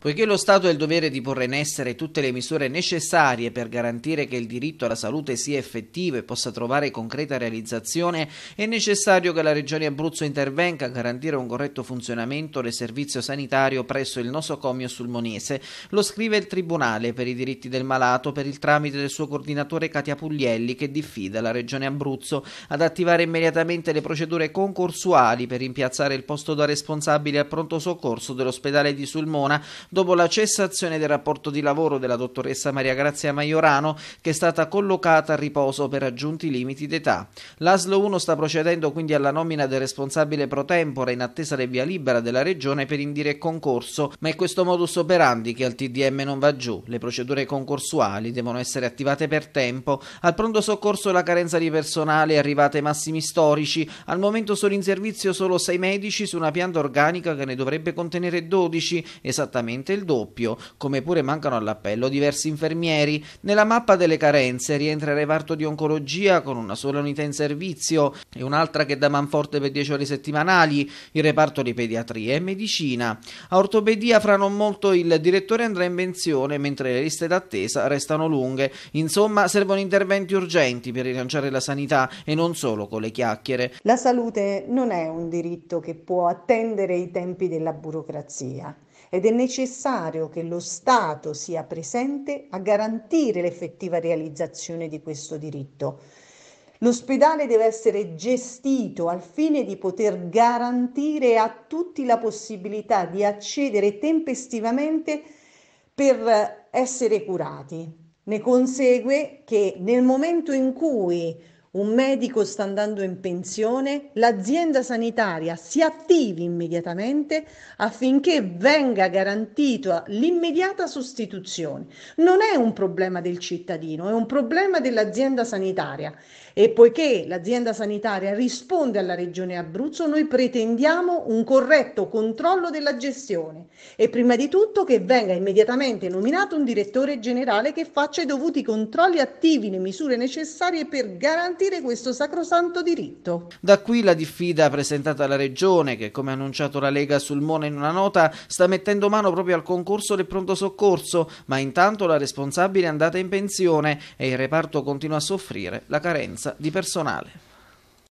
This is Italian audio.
Poiché lo Stato ha il dovere di porre in essere tutte le misure necessarie per garantire che il diritto alla salute sia effettivo e possa trovare concreta realizzazione, è necessario che la Regione Abruzzo intervenga a garantire un corretto funzionamento del servizio sanitario presso il nosocomio sulmonese. Lo scrive il Tribunale per i diritti del malato per il tramite del suo coordinatore Katia Puglielli che diffida la Regione Abruzzo ad attivare immediatamente le procedure concorsuali per rimpiazzare il posto da responsabile al pronto soccorso dell'ospedale di Sulmona dopo la cessazione del rapporto di lavoro della dottoressa Maria Grazia Maiorano, che è stata collocata a riposo per raggiunti limiti d'età. L'ASLO 1 sta procedendo quindi alla nomina del responsabile pro tempore in attesa del via libera della Regione per indire concorso, ma è questo modus operandi che al TDM non va giù. Le procedure concorsuali devono essere attivate per tempo. Al pronto soccorso la carenza di personale è arrivata ai massimi storici. Al momento sono in servizio solo 6 medici su una pianta organica che ne dovrebbe contenere 12, esattamente praticamente il doppio, come pure mancano all'appello diversi infermieri. Nella mappa delle carenze rientra il reparto di oncologia con una sola unità in servizio e un'altra che da manforte per 10 ore settimanali, il reparto di pediatria e medicina. A ortopedia fra non molto il direttore andrà in pensione mentre le liste d'attesa restano lunghe. Insomma, servono interventi urgenti per rilanciare la sanità e non solo con le chiacchiere. La salute non è un diritto che può attendere i tempi della burocrazia ed è necessario che lo Stato sia presente a garantire l'effettiva realizzazione di questo diritto. L'ospedale deve essere gestito al fine di poter garantire a tutti la possibilità di accedere tempestivamente per essere curati. Ne consegue che nel momento in cui un medico sta andando in pensione, l'azienda sanitaria si attivi immediatamente affinché venga garantita l'immediata sostituzione. Non è un problema del cittadino, è un problema dell'azienda sanitaria e poiché l'azienda sanitaria risponde alla Regione Abruzzo, noi pretendiamo un corretto controllo della gestione e prima di tutto che venga immediatamente nominato un direttore generale che faccia i dovuti controlli attivi le misure necessarie per garantire garantire questo sacrosanto diritto. Da qui la diffida presentata alla Regione che, come ha annunciato la Lega sul Mone in una nota, sta mettendo mano proprio al concorso del pronto soccorso, ma intanto la responsabile è andata in pensione e il reparto continua a soffrire la carenza di personale.